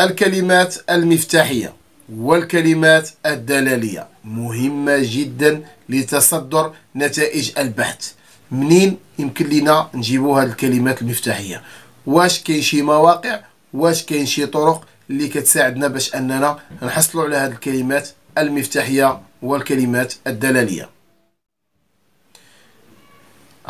الكلمات المفتاحية والكلمات الدلالية مهمة جدا لتصدر نتائج البحث منين يمكن لنا نجيبو هاد الكلمات المفتاحية واش كاين شي مواقع واش كاين شي طرق اللي كتساعدنا باش اننا نحصلوا على هاد الكلمات المفتاحية والكلمات الدلالية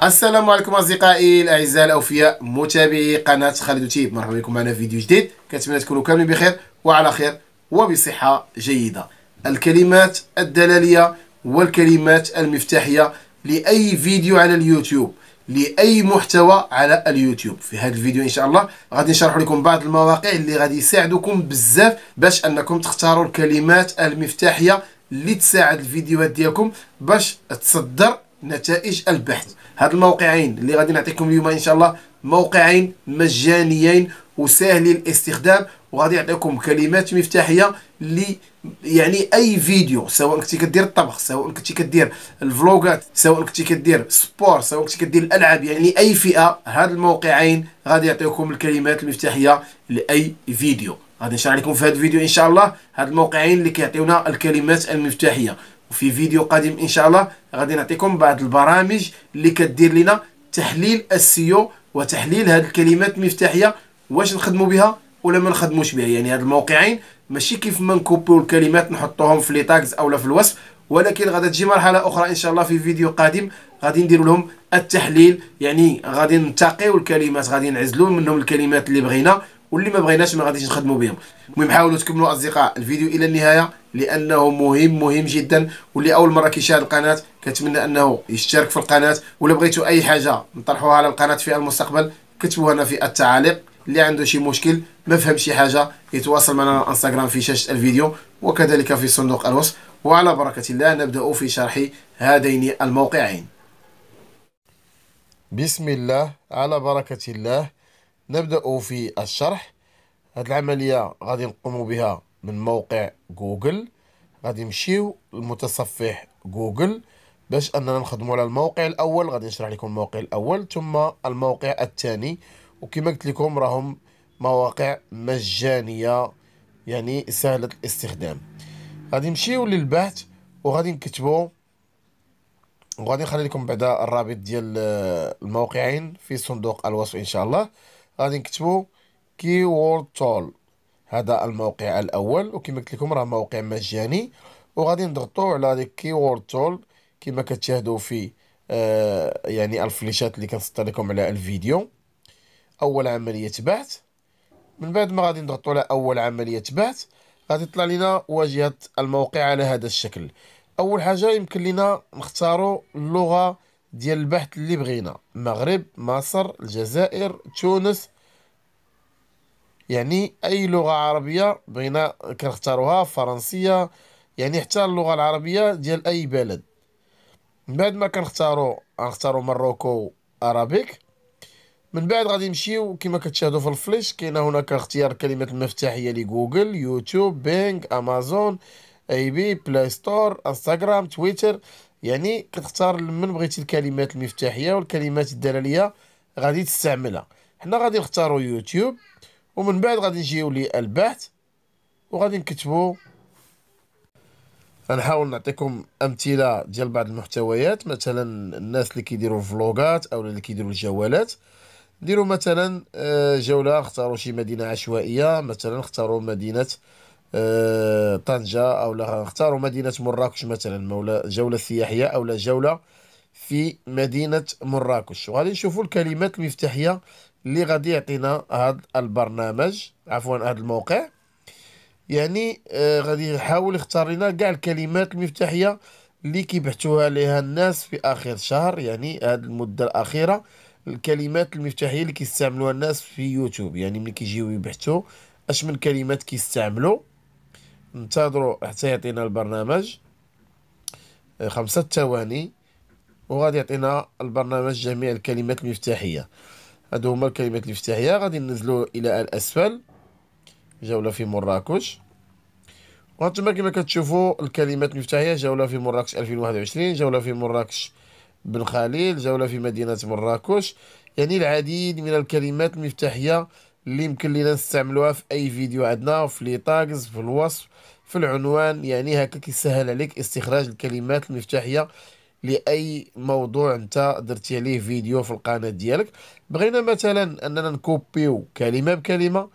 السلام عليكم اصدقائي الاعزاء الاوفياء متابعي قناه خالد تيب مرحبا بكم معنا في فيديو جديد كنتمنى تكونوا كاملين بخير وعلى خير وبصحه جيده الكلمات الدلاليه والكلمات المفتاحيه لاي فيديو على اليوتيوب لاي محتوى على اليوتيوب في هذا الفيديو ان شاء الله غادي نشرح لكم بعض المواقع اللي غادي يساعدكم بزاف باش انكم تختاروا الكلمات المفتاحيه اللي تساعد الفيديوهات ديالكم باش تصدر نتائج البحث هاد الموقعين اللي غادي نعطيكم اليوم ان شاء الله موقعين مجانيين وسهل الاستخدام وغادي يعطيكم كلمات مفتاحيه لي يعني اي فيديو سواء كنتي كدير الطبخ سواء كنتي كدير الفلوغات سواء كنتي كدير سبور سواء كنتي كدير الالعاب يعني اي فئه هاد الموقعين غادي يعطيكم الكلمات المفتاحيه لاي فيديو غادي نشرح لكم في هذا الفيديو ان شاء الله هاد الموقعين اللي كيعطيونا الكلمات المفتاحيه وفي فيديو قادم ان شاء الله غادي نعطيكم بعض البرامج اللي كدير لنا تحليل السيو وتحليل هاد الكلمات المفتاحيه واش نخدموا بها ولا ما نخدموش بها يعني هاد الموقعين ماشي كيف ما نكوبيو الكلمات نحطوهم في لي تاغز اولا في الوصف ولكن غادي تجي مرحله اخرى ان شاء الله في فيديو قادم غادي ندير لهم التحليل يعني غادي ننتقيو الكلمات غادي نعزلو منهم الكلمات اللي بغينا واللي ما بغيناش ما غاديش نخدموا بهم المهم حاولوا تكملوا اصدقاء الفيديو الى النهايه لانه مهم مهم جدا واللي اول مره كيشاهد القناه كنتمنى انه يشترك في القناه ولا بغيتوا اي حاجه نطرحوها على القناه في المستقبل كتبوها لنا في التعاليق اللي عنده شي مشكل ما فهم شي حاجه يتواصل معنا على انستغرام في شاشه الفيديو وكذلك في صندوق الوصف وعلى بركه الله نبدا في شرح هذين الموقعين بسم الله على بركه الله نبدأ في الشرح هاد العملية غادي نقوم بها من موقع جوجل غادي نمشيو المتصفح جوجل باش اننا نخدموا على الموقع الاول غادي نشرح لكم الموقع الاول ثم الموقع الثاني وكما قلت لكم راهم مواقع مجانيه يعني سهله الاستخدام غادي نمشيو للبحث وغادي نكتبوا وغادي نخلي لكم بعدا الرابط ديال الموقعين في صندوق الوصف ان شاء الله غادي نكتبو كي وورد تول هذا الموقع الاول وكما قلت لكم راه موقع مجاني وغادي نضغطو على ديك كي وورد تول كما كتشاهدوا في آه يعني الفليشات اللي كنسطر لكم على الفيديو اول عمليه بحث من بعد ما غادي نضغطوا على اول عمليه بحث غادي يطلع لنا واجهه الموقع على هذا الشكل اول حاجه يمكن لنا نختاروا اللغه ديال البحث اللي بغينا المغرب مصر الجزائر تونس يعني اي لغه عربيه بغينا كنختاروها فرنسيه يعني حتى اللغه العربيه ديال اي بلد من بعد ما كنختارو غنختارو مروكو ارابيك من بعد غادي نمشيو كما كتشاهدوا في الفليش كاين هناك اختيار كلمه المفتاحيه لجوجل يوتيوب بينغ امازون اي بي بلاي ستور انستغرام تويتر يعني كتختار من بغيتي الكلمات المفتاحيه والكلمات الدلاليه غادي تستعملها حنا غادي نختاروا يوتيوب ومن بعد غادي نجيو للبحث وغادي نكتبوا غنحاول نعطيكم امثله ديال بعض المحتويات مثلا الناس اللي كيديروا فلوغات او اللي كيديروا الجوالات ديروا مثلا آه، جوله اختاروا شي مدينه عشوائيه مثلا اختاروا مدينه آه، طنجه او لا نختاروا مدينه مراكش مثلا ولا جوله سياحيه او لا جوله في مدينه مراكش وغادي نشوفوا الكلمات المفتاحيه اللي غادي يعطينا هذا البرنامج عفوا هذا الموقع يعني آه غادي يحاول يختار لنا كاع الكلمات المفتاحيه اللي كيبحثوها عليها الناس في اخر شهر يعني هذه المده الاخيره الكلمات المفتاحيه اللي كيستعملوها الناس في يوتيوب يعني ملي كيجيو يبحثوا اش من كلمات كيستعملوا ننتظروا حتى يعطينا البرنامج آه، خمسة ثواني وغادي يعطينا البرنامج جميع الكلمات المفتاحية هادو هما الكلمات المفتاحية غادي ننزلو إلى الأسفل جولة في مراكش وهانتوما كما كتشوفوا الكلمات المفتاحية جولة في مراكش 2021 جولة في مراكش بن خليل جولة في مدينة مراكش يعني العديد من الكلمات المفتاحية اللي يمكن لينا نستعملوها في اي فيديو عندنا وفي لي تاغز في الوصف في العنوان يعني هكا كيسهل عليك استخراج الكلمات المفتاحيه لاي موضوع انت درتي عليه فيديو في القناه ديالك بغينا مثلا اننا نكوبيو كلمه بكلمه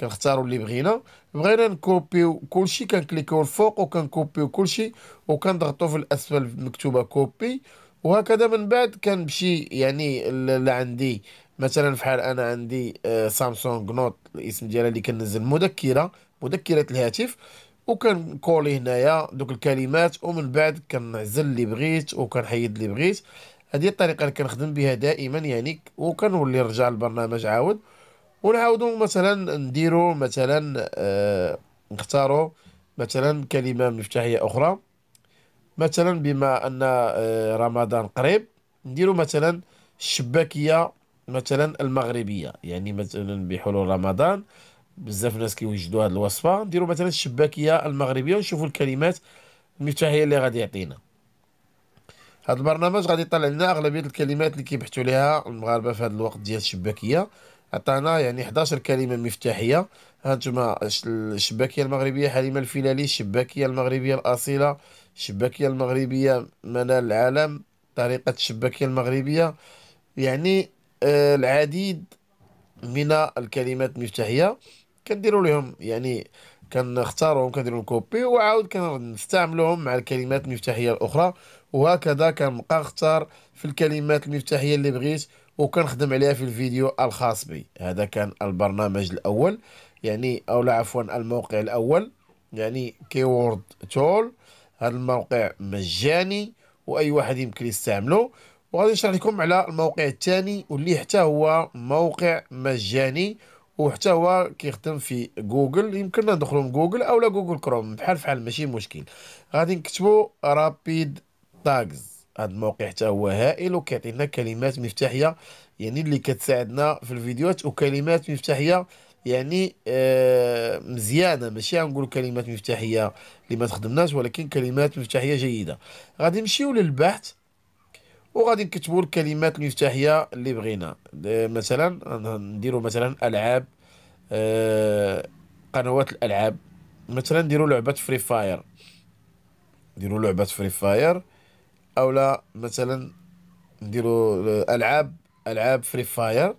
كنختاروا اللي بغينا بغينا نكوبيو كلشي كنكليكيو الفوق وكنكوبيو كلشي وكنضغطوا في الاسفل مكتوبه كوبي وهكذا من بعد كنمشي يعني لعندي مثلا فحال انا عندي سامسونج آه، نوت الاسم ديالها اللي كنزل مذكره مذكره الهاتف وكنكولي هنايا دوك الكلمات ومن بعد كنعزل اللي بغيت وكنحيد اللي بغيت هذه الطريقه اللي كنخدم بها دائما يعني وكنولي نرجع للبرنامج عاود ونعاودو مثلا نديرو مثلا آه نختارو مثلا كلمه مفتاحيه اخرى مثلا بما ان آه رمضان قريب نديرو مثلا الشباكيه مثلا المغربيه يعني مثلا بحلول رمضان بزاف ناس كيوجدوا هذه الوصفه نديروا مثلا الشباكيه المغربيه ونشوفوا الكلمات المفتاحيه اللي غادي يعطينا هذا البرنامج غادي يطلع لنا اغلبيه الكلمات اللي كيبحثوا لها المغاربه في هذا الوقت ديال الشباكيه عطانا يعني 11 كلمه مفتاحيه هانتوما الشباكيه المغربيه حليمه الفلالي الشباكيه المغربيه الاصيله الشباكيه المغربيه منال العالم طريقه الشباكيه المغربيه يعني العديد من الكلمات المفتاحيه كنديروا لهم يعني كنختارهم كنديروا كوبي وعاود كنستعملوهم مع الكلمات المفتاحيه الاخرى وهكذا كنبقى نختار في الكلمات المفتاحيه اللي بغيت وكنخدم عليها في الفيديو الخاص بي هذا كان البرنامج الاول يعني او لا عفوا الموقع الاول يعني كيورد تول هذا الموقع مجاني واي واحد يمكن يستعمله وغادي نشرح لكم على الموقع الثاني واللي حتى هو موقع مجاني وحتى هو كيخدم في جوجل يمكننا ندخلو من جوجل اولا جوجل كروم بحال فحال ماشي مشكل غادي نكتبوا رابيد تاغز هذا الموقع حتى هو هائل وكيعطينا كلمات مفتاحيه يعني اللي كتساعدنا في الفيديوهات وكلمات مفتاحيه يعني آه مزيانه ماشي غنقول كلمات مفتاحيه اللي ما تخدمناش ولكن كلمات مفتاحيه جيده غادي نمشيو للبحث وغادي نكتبوا الكلمات المفتاحيه اللي بغينا مثلا نديروا مثلا العاب آه، قنوات الالعاب مثلا نديروا لعبه فري فاير نديروا لعبه فري فاير اولا مثلا نديروا العاب العاب فري فاير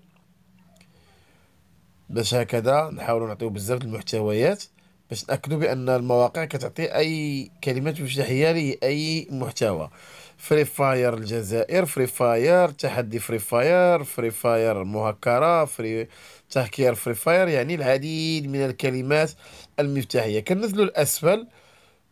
باش هكذا نحاولوا نعطيو بزاف المحتويات باش ناكدوا بان المواقع كتعطي اي كلمات مفتاحيه لاي محتوى فري فاير الجزائر فري فاير تحدي فري فاير فري فاير مهكره فري تهكير فري فاير يعني العديد من الكلمات المفتاحيه كنزلوا الاسفل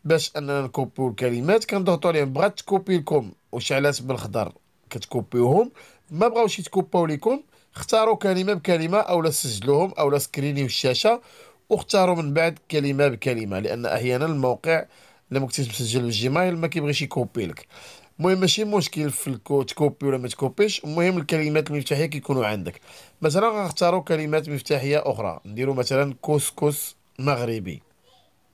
باش اننا نكوبيو الكلمات كنضغطوا عليهم بغات تكوبي لكم وشعلات بالخضر كتكوبيوهم ما بغاوش يتكوباو لكم اختاروا كلمه بكلمه اولا سجلوهم اولا سكرينيو الشاشه واختاروا من بعد كلمه بكلمه لان احيانا الموقع لما كنتيش مسجل بالجيمايل ما كيبغيش يكوبي لك المهم ماشي مشكل في تكوبي ولا ما تكوبيش المهم الكلمات المفتاحيه كيكونوا عندك مثلا غنختاروا كلمات مفتاحيه اخرى نديروا مثلا كوسكوس مغربي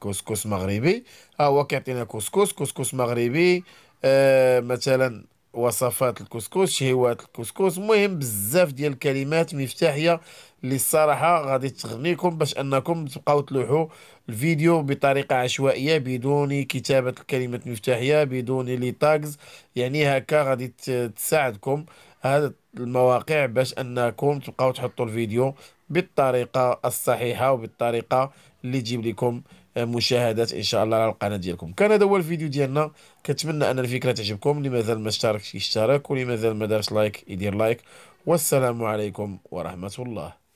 كوسكوس مغربي ها هو كيعطينا كوسكوس كوسكوس مغربي آه مثلا وصفات الكسكس شهوات الكسكس مهم بزاف ديال الكلمات مفتاحيه اللي الصراحه غادي تغنيكم باش انكم تبقاو تلوحوا الفيديو بطريقه عشوائيه بدون كتابه الكلمات المفتاحيه بدون لي تاغز يعني هكا غادي تساعدكم هاد المواقع باش انكم تبقاو تحطوا الفيديو بالطريقه الصحيحه وبالطريقه اللي تجيب لكم آه، مشاهدات ان شاء الله على القناه ديالكم كان هذا هو الفيديو ديالنا كنتمنى ان الفكره تعجبكم اللي مازال ما اشتركش يشترك واللي مازال ما دارش لايك يدير لايك والسلام عليكم ورحمه الله